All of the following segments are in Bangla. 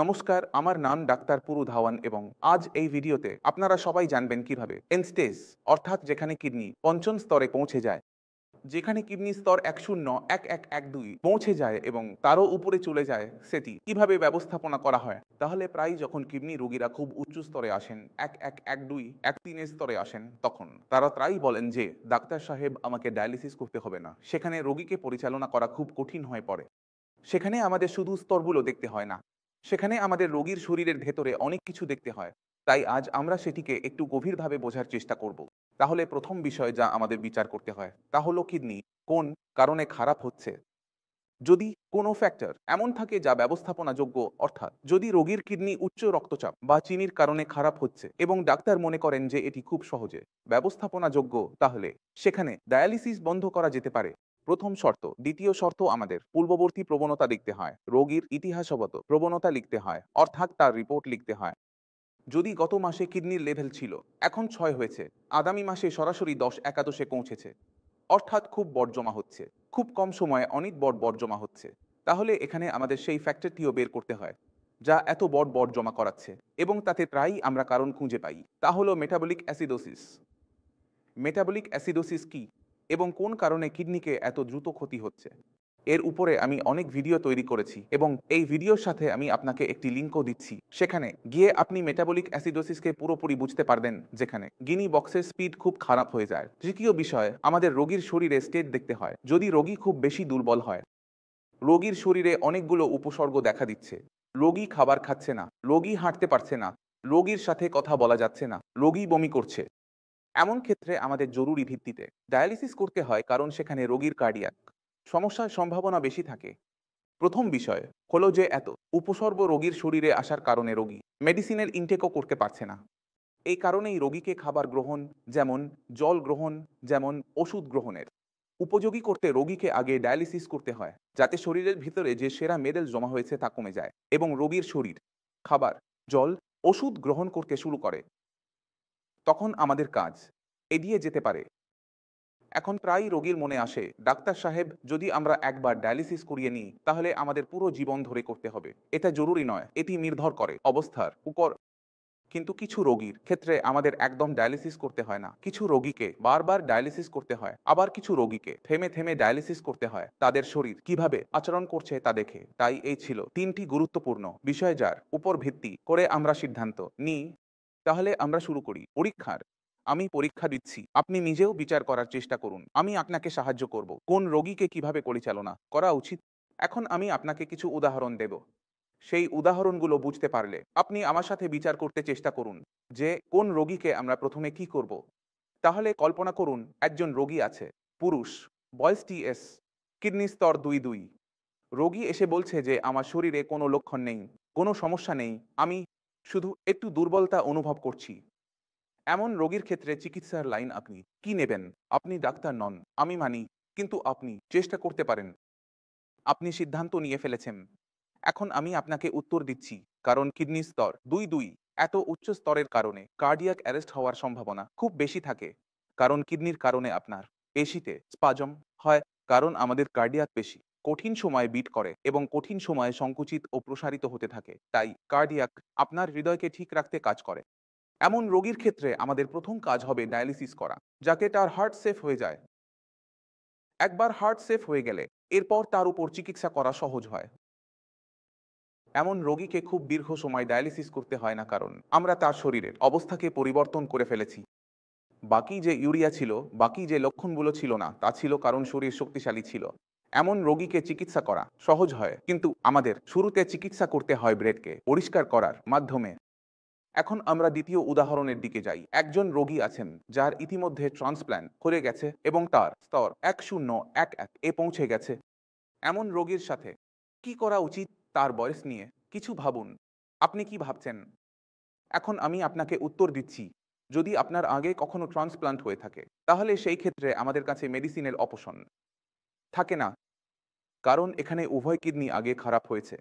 নমস্কার আমার নাম ডাক্তার পুরু ধাওয়ান এবং আজ এই ভিডিওতে আপনারা সবাই জানবেন কিভাবে এনস্টেজ অর্থাৎ যেখানে কিডনি পঞ্চম স্তরে পৌঁছে যায় যেখানে কিডনি স্তর এক শূন্য এক এক এক দুই পৌঁছে যায় এবং তারও উপরে চলে যায় সেটি কিভাবে ব্যবস্থাপনা করা হয় তাহলে প্রায় যখন কিডনি রোগীরা খুব উচ্চ স্তরে আসেন এক এক এক দুই এক তিনের স্তরে আসেন তখন তারা প্রায়ই বলেন যে ডাক্তার সাহেব আমাকে ডায়ালিসিস করতে হবে না সেখানে রোগীকে পরিচালনা করা খুব কঠিন হয়ে পড়ে সেখানে আমাদের শুধু স্তরগুলো দেখতে হয় না সেখানে আমাদের রোগীর শরীরের ভেতরে অনেক কিছু দেখতে হয় তাই আজ আমরা সেটিকে একটু গভীরভাবে বোঝার চেষ্টা করব তাহলে প্রথম বিষয় যা আমাদের বিচার করতে হয় তা হলো কিডনি কোন কারণে খারাপ হচ্ছে যদি কোনো ফ্যাক্টর এমন থাকে যা ব্যবস্থাপনাযোগ্য অর্থাৎ যদি রোগীর কিডনি উচ্চ রক্তচাপ বা চিনির কারণে খারাপ হচ্ছে এবং ডাক্তার মনে করেন যে এটি খুব সহজে ব্যবস্থাপনাযোগ্য তাহলে সেখানে ডায়ালিসিস বন্ধ করা যেতে পারে প্রথম শর্ত দ্বিতীয় শর্ত আমাদের পূর্ববর্তী প্রবণতা লিখতে হয় রোগীর ইতিহাসগত প্রবণতা লিখতে হয় অর্থাৎ তার রিপোর্ট লিখতে হয় যদি গত মাসে কিডনির লেভেল ছিল এখন ছয় হয়েছে আগামী মাসে সরাসরি দশ একাদশে পৌঁছেছে অর্থাৎ খুব বর্জমা হচ্ছে খুব কম সময়ে অনেক বড় বর্জমা হচ্ছে তাহলে এখানে আমাদের সেই ফ্যাক্টরটিও বের করতে হয় যা এত বড় বড় জমা করাচ্ছে এবং তাতে প্রায়ই আমরা কারণ খুঁজে পাই তা হলো মেটাবলিক অ্যাসিডোসিস মেটাবলিক অ্যাসিডোসিস কি এবং কোন কারণে কিডনিকে এত দ্রুত ক্ষতি হচ্ছে এর উপরে আমি অনেক ভিডিও তৈরি করেছি এবং এই ভিডিওর সাথে আমি আপনাকে একটি লিঙ্কও দিচ্ছি সেখানে গিয়ে আপনি মেটাবলিক অ্যাসিডোসিসকে পুরোপুরি বুঝতে পারবেন যেখানে গিনি বক্সের স্পিড খুব খারাপ হয়ে যায় তৃতীয় বিষয় আমাদের রোগীর শরীরে স্টেট দেখতে হয় যদি রোগী খুব বেশি দুর্বল হয় রোগীর শরীরে অনেকগুলো উপসর্গ দেখা দিচ্ছে রোগী খাবার খাচ্ছে না রোগী হাঁটতে পারছে না রোগীর সাথে কথা বলা যাচ্ছে না রোগী বমি করছে এমন ক্ষেত্রে আমাদের জরুরি ভিত্তিতে ডায়ালিসিস করতে হয় কারণ সেখানে রোগীর কার্ডিয়াক সমস্যার সম্ভাবনা বেশি থাকে প্রথম বিষয় হলো যে এত উপসর্গ রোগীর শরীরে আসার কারণে রোগী মেডিসিনের ইনটেকও করতে পারছে না এই কারণেই রোগীকে খাবার গ্রহণ যেমন জল গ্রহণ যেমন ওষুধ গ্রহণের উপযোগী করতে রোগীকে আগে ডায়ালিসিস করতে হয় যাতে শরীরের ভিতরে যে সেরা মেডেল জমা হয়েছে তা কমে যায় এবং রোগীর শরীর খাবার জল ওষুধ গ্রহণ করতে শুরু করে তখন আমাদের কাজ এগিয়ে যেতে পারে এখন প্রায় রোগীর মনে আসে ডাক্তার সাহেব যদি আমরা একবার ডায়ালিসিস করিয়ে নিই তাহলে আমাদের পুরো জীবন ধরে করতে হবে এটা জরুরি নয় এটি নির্ভর করে অবস্থার উপর কিন্তু কিছু রোগীর ক্ষেত্রে আমাদের একদম ডায়ালিসিস করতে হয় না কিছু রোগীকে বারবার ডায়ালিসিস করতে হয় আবার কিছু রোগীকে থেমে থেমে ডায়ালিসিস করতে হয় তাদের শরীর কিভাবে আচরণ করছে তা দেখে তাই এই ছিল তিনটি গুরুত্বপূর্ণ বিষয় যার উপর ভিত্তি করে আমরা সিদ্ধান্ত নিই তাহলে আমরা শুরু করি পরীক্ষার আমি পরীক্ষা দিচ্ছি আপনি নিজেও বিচার করার চেষ্টা করুন আমি আপনাকে সাহায্য করব কোন রোগীকে কিভাবে পরিচালনা করা উচিত এখন আমি আপনাকে কিছু উদাহরণ দেব সেই উদাহরণগুলো বুঝতে পারলে আপনি আমার সাথে বিচার করতে চেষ্টা করুন যে কোন রোগীকে আমরা প্রথমে কি করব তাহলে কল্পনা করুন একজন রোগী আছে পুরুষ বয়স টি এস কিডনি স্তর দুই দুই রোগী এসে বলছে যে আমার শরীরে কোনো লক্ষণ নেই কোনো সমস্যা নেই আমি শুধু একটু দুর্বলতা অনুভব করছি এমন রোগীর ক্ষেত্রে চিকিৎসার লাইন আপনি কি নেবেন আপনি ডাক্তার নন আমি মানি কিন্তু আপনি চেষ্টা করতে পারেন আপনি সিদ্ধান্ত নিয়ে ফেলেছেন এখন আমি আপনাকে উত্তর দিচ্ছি কারণ কিডনি স্তর দুই দুই এত উচ্চ স্তরের কারণে কার্ডিয়াক অ্যারেস্ট হওয়ার সম্ভাবনা খুব বেশি থাকে কারণ কিডনির কারণে আপনার পেশিতে স্পাজম হয় কারণ আমাদের কার্ডিয়াক পেশি কঠিন সময়ে বিট করে এবং কঠিন সময়ে সংকুচিত ও প্রসারিত হতে থাকে তাই কার্ডিয়াক আপনার হৃদয়কে ঠিক রাখতে কাজ করে এমন রোগীর ক্ষেত্রে আমাদের প্রথম কাজ হবে ডায়ালিসিস করা যাকে তার হার্ট সেফ হয়ে যায় একবার হার্ট সেফ হয়ে গেলে এরপর তার উপর চিকিৎসা করা সহজ হয় এমন রোগীকে খুব দীর্ঘ সময় ডায়ালিসিস করতে হয় না কারণ আমরা তার শরীরের অবস্থাকে পরিবর্তন করে ফেলেছি বাকি যে ইউরিয়া ছিল বাকি যে লক্ষণগুলো ছিল না তা ছিল কারণ শরীর শক্তিশালী ছিল এমন রোগীকে চিকিৎসা করা সহজ হয় কিন্তু আমাদের শুরুতে চিকিৎসা করতে হয় ব্রেডকে পরিষ্কার করার মাধ্যমে এখন আমরা দ্বিতীয় উদাহরণের দিকে যাই একজন রোগী আছেন যার ইতিমধ্যে ট্রান্সপ্ল্যান্ট হয়ে গেছে এবং তার স্তর এক শূন্য এক এক এ পৌঁছে গেছে এমন রোগীর সাথে কি করা উচিত তার বয়স নিয়ে কিছু ভাবুন আপনি কি ভাবছেন এখন আমি আপনাকে উত্তর দিচ্ছি যদি আপনার আগে কখনো ট্রান্সপ্লান্ট হয়ে থাকে তাহলে সেই ক্ষেত্রে আমাদের কাছে মেডিসিনের অপশন থাকে না কারণ এখানে উভয় কিডনি আগে খারাপ হয়েছে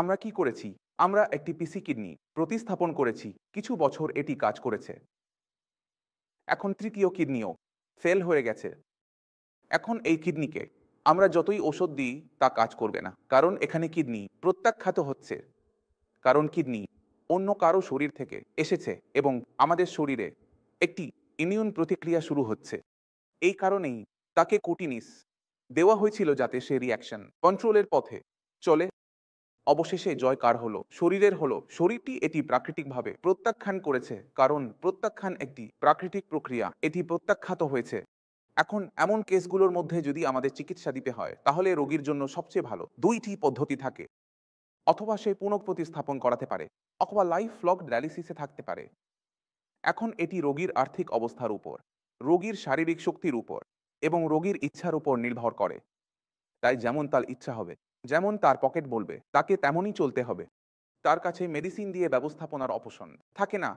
আমরা কি করেছি আমরা একটি পিসি কিডনি প্রতিস্থাপন করেছি কিছু বছর এটি কাজ করেছে এখন তৃতীয় কিডনিও ফেল হয়ে গেছে এখন এই কিডনিকে আমরা যতই ওষুধ দিই তা কাজ করবে না কারণ এখানে কিডনি প্রত্যাখ্যাত হচ্ছে কারণ কিডনি অন্য কারো শরীর থেকে এসেছে এবং আমাদের শরীরে একটি ইমিউন প্রতিক্রিয়া শুরু হচ্ছে এই কারণেই তাকে কুটিনিস দেওয়া হয়েছিল যাতে সে রিয়াকশন কন্ট্রোলের পথে চলে অবশেষে জয় কার হলো শরীরের হলো শরীরটি এটি প্রাকৃতিকভাবে প্রত্যাখ্যান করেছে কারণ প্রত্যাখ্যান একটি প্রাকৃতিক প্রক্রিয়া এটি প্রত্যাখ্যাত হয়েছে এখন এমন কেসগুলোর মধ্যে যদি আমাদের চিকিৎসা দিতে হয় তাহলে রোগীর জন্য সবচেয়ে ভালো দুইটি পদ্ধতি থাকে অথবা সে পুনঃপ্রতিস্থাপন করাতে পারে অথবা লাইফ লক ডায়ালিসিসে থাকতে পারে এখন এটি রোগীর আর্থিক অবস্থার উপর রোগীর শারীরিক শক্তির উপর এবং রোগীর ইচ্ছার উপর নির্ভর করে তাই যেমন তার ইচ্ছা হবে যেমন তার পকেট বলবে তাকে তেমনই চলতে হবে তার কাছে মেডিসিন দিয়ে ব্যবস্থাপনার অপশন থাকে না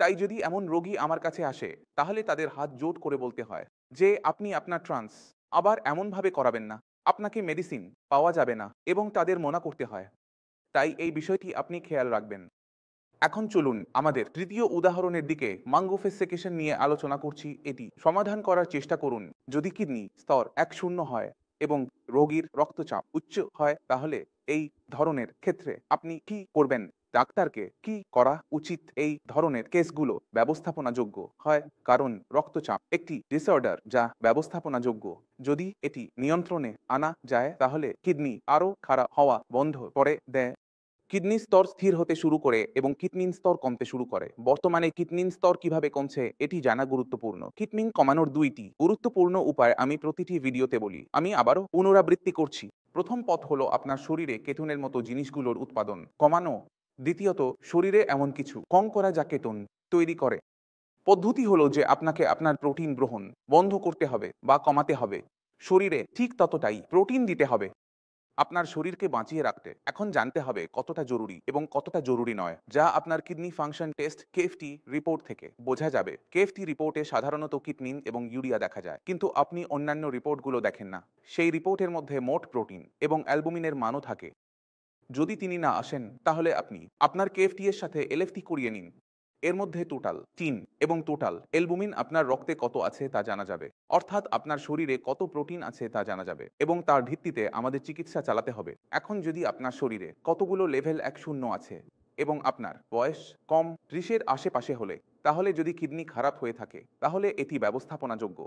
তাই যদি এমন রোগী আমার কাছে আসে তাহলে তাদের হাত জোট করে বলতে হয় যে আপনি আপনার ট্রান্স আবার এমনভাবে করাবেন না আপনাকে মেডিসিন পাওয়া যাবে না এবং তাদের মনা করতে হয় তাই এই বিষয়টি আপনি খেয়াল রাখবেন এখন চলুন আমাদের তৃতীয় উদাহরণের দিকে মাঙ্গোফেসেকেশন নিয়ে আলোচনা করছি এটি সমাধান করার চেষ্টা করুন যদি কিডনি স্তর এক শূন্য হয় এবং রোগীর রক্তচাপ উচ্চ হয় তাহলে এই ধরনের ক্ষেত্রে আপনি কি করবেন ডাক্তারকে কি করা উচিত এই ধরনের কেসগুলো ব্যবস্থাপনাযোগ্য হয় কারণ রক্তচাপ একটি ডিসঅর্ডার যা ব্যবস্থাপনাযোগ্য যদি এটি নিয়ন্ত্রণে আনা যায় তাহলে কিডনি আরও খারাপ হওয়া বন্ধ করে দেয় কিডনি স্তর স্থির হতে শুরু করে এবং কিডনিন স্তর কমতে শুরু করে বর্তমানে কিডনিন স্তর কিভাবে কমছে এটি জানা গুরুত্বপূর্ণ কিডনি কমানোর দুইটি গুরুত্বপূর্ণ উপায় আমি প্রতিটি ভিডিওতে বলি আমি আবারও পুনরাবৃত্তি করছি প্রথম পথ হলো আপনার শরীরে কেতুনের মতো জিনিসগুলোর উৎপাদন কমানো দ্বিতীয়ত শরীরে এমন কিছু কম করা যা কেতন তৈরি করে পদ্ধতি হলো যে আপনাকে আপনার প্রোটিন গ্রহণ বন্ধ করতে হবে বা কমাতে হবে শরীরে ঠিক ততটাই প্রোটিন দিতে হবে আপনার শরীরকে বাঁচিয়ে রাখতে এখন জানতে হবে কতটা জরুরি এবং কতটা জরুরি নয় যা আপনার kidney function test KFT report থেকে বোঝা যাবে কেএফটি রিপোর্টে সাধারণত কিডনিন এবং ইউরিয়া দেখা যায় কিন্তু আপনি অন্যান্য রিপোর্টগুলো দেখেন না সেই রিপোর্টের মধ্যে মোট প্রোটিন এবং অ্যালবুমিনের মানও থাকে যদি তিনি না আসেন তাহলে আপনি আপনার কেএফটি এর সাথে এলএফটি করিয়ে নিন এর মধ্যে টোটাল তিন এবং টোটাল এলবুমিন আপনার রক্তে কত আছে তা জানা যাবে অর্থাৎ আপনার শরীরে কত প্রোটিন আছে তা জানা যাবে এবং তার ভিত্তিতে আমাদের চিকিৎসা চালাতে হবে এখন যদি আপনার শরীরে কতগুলো লেভেল এক শূন্য আছে এবং আপনার বয়স কম ত্রিশের আশেপাশে হলে তাহলে যদি কিডনি খারাপ হয়ে থাকে তাহলে এটি ব্যবস্থাপনাযোগ্য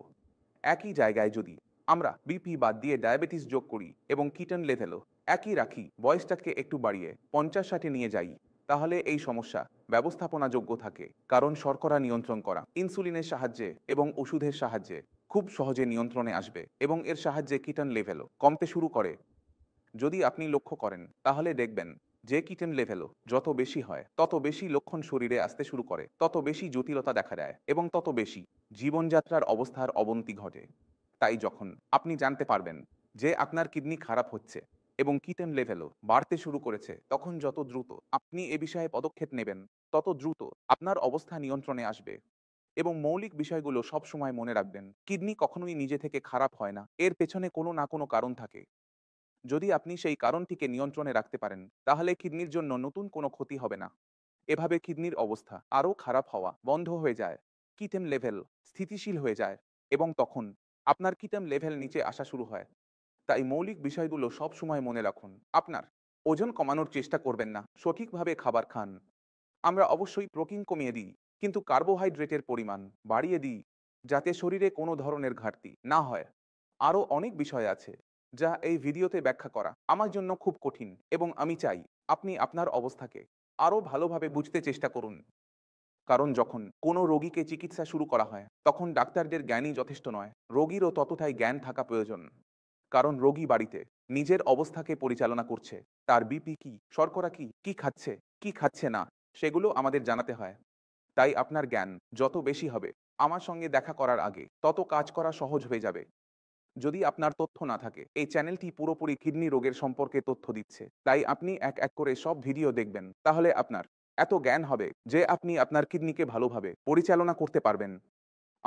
একই জায়গায় যদি আমরা বিপি বাদ দিয়ে ডায়াবেটিস যোগ করি এবং কিটন লেভেলও একই রাখি বয়সটাকে একটু বাড়িয়ে পঞ্চাশ ষাটে নিয়ে যাই তাহলে এই সমস্যা ব্যবস্থাপনাযোগ্য থাকে কারণ শর্করা নিয়ন্ত্রণ করা ইনসুলিনের সাহায্যে এবং ওষুধের সাহায্যে খুব সহজে নিয়ন্ত্রণে আসবে এবং এর সাহায্যে কিটন লেভেলও কমতে শুরু করে যদি আপনি লক্ষ্য করেন তাহলে দেখবেন যে কিটেন লেভেলও যত বেশি হয় তত বেশি লক্ষণ শরীরে আসতে শুরু করে তত বেশি জটিলতা দেখা দেয় এবং তত বেশি জীবনযাত্রার অবস্থার অবনতি ঘটে তাই যখন আপনি জানতে পারবেন যে আপনার কিডনি খারাপ হচ্ছে এবং কিতেন লেভেলও বাড়তে শুরু করেছে তখন যত দ্রুত আপনি এ বিষয়ে পদক্ষেপ নেবেন তত দ্রুত আপনার অবস্থা নিয়ন্ত্রণে আসবে এবং মৌলিক বিষয়গুলো সব সময় মনে রাখবেন কিডনি কখনোই নিজে থেকে খারাপ হয় না এর পেছনে কোনো না কোনো কারণ থাকে যদি আপনি সেই কারণটিকে নিয়ন্ত্রণে রাখতে পারেন তাহলে কিডনির জন্য নতুন কোনো ক্ষতি হবে না এভাবে কিডনির অবস্থা আরও খারাপ হওয়া বন্ধ হয়ে যায় কিটেম লেভেল স্থিতিশীল হয়ে যায় এবং তখন আপনার কিটেম লেভেল নিচে আসা শুরু হয় তাই মৌলিক বিষয়গুলো সব সময় মনে রাখুন আপনার ওজন কমানোর চেষ্টা করবেন না সঠিকভাবে খাবার খান আমরা অবশ্যই প্রোটিন কমিয়ে দিই কিন্তু কার্বোহাইড্রেটের পরিমাণ বাড়িয়ে দিই যাতে শরীরে কোনো ধরনের ঘাটতি না হয় আরও অনেক বিষয় আছে যা এই ভিডিওতে ব্যাখ্যা করা আমার জন্য খুব কঠিন এবং আমি চাই আপনি আপনার অবস্থাকে আরও ভালোভাবে বুঝতে চেষ্টা করুন কারণ যখন কোনো রোগীকে চিকিৎসা শুরু করা হয় তখন ডাক্তারদের জ্ঞানই যথেষ্ট নয় রোগীরও ততটাই জ্ঞান থাকা প্রয়োজন কারণ রোগী বাড়িতে নিজের অবস্থাকে পরিচালনা করছে তার বিপি কি শর্করা কি কি খাচ্ছে কি খাচ্ছে না সেগুলো আমাদের জানাতে হয় তাই আপনার জ্ঞান যত বেশি হবে আমার সঙ্গে দেখা করার আগে তত কাজ করা সহজ হয়ে যাবে যদি আপনার তথ্য না থাকে এই চ্যানেলটি পুরোপুরি কিডনি রোগের সম্পর্কে তথ্য দিচ্ছে তাই আপনি এক এক করে সব ভিডিও দেখবেন তাহলে আপনার এত জ্ঞান হবে যে আপনি আপনার কিডনিকে ভালোভাবে পরিচালনা করতে পারবেন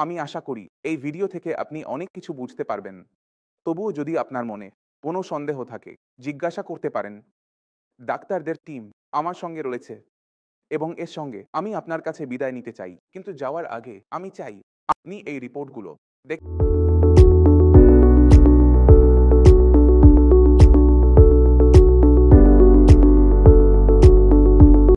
আমি আশা করি এই ভিডিও থেকে আপনি অনেক কিছু বুঝতে পারবেন তবুও যদি আপনার মনে কোনো সন্দেহ থাকে জিজ্ঞাসা করতে পারেন ডাক্তারদের টিম আমার সঙ্গে রয়েছে এবং এর সঙ্গে আমি আপনার কাছে বিদায় নিতে চাই কিন্তু যাওয়ার আগে আমি চাই আপনি এই রিপোর্টগুলো দেখ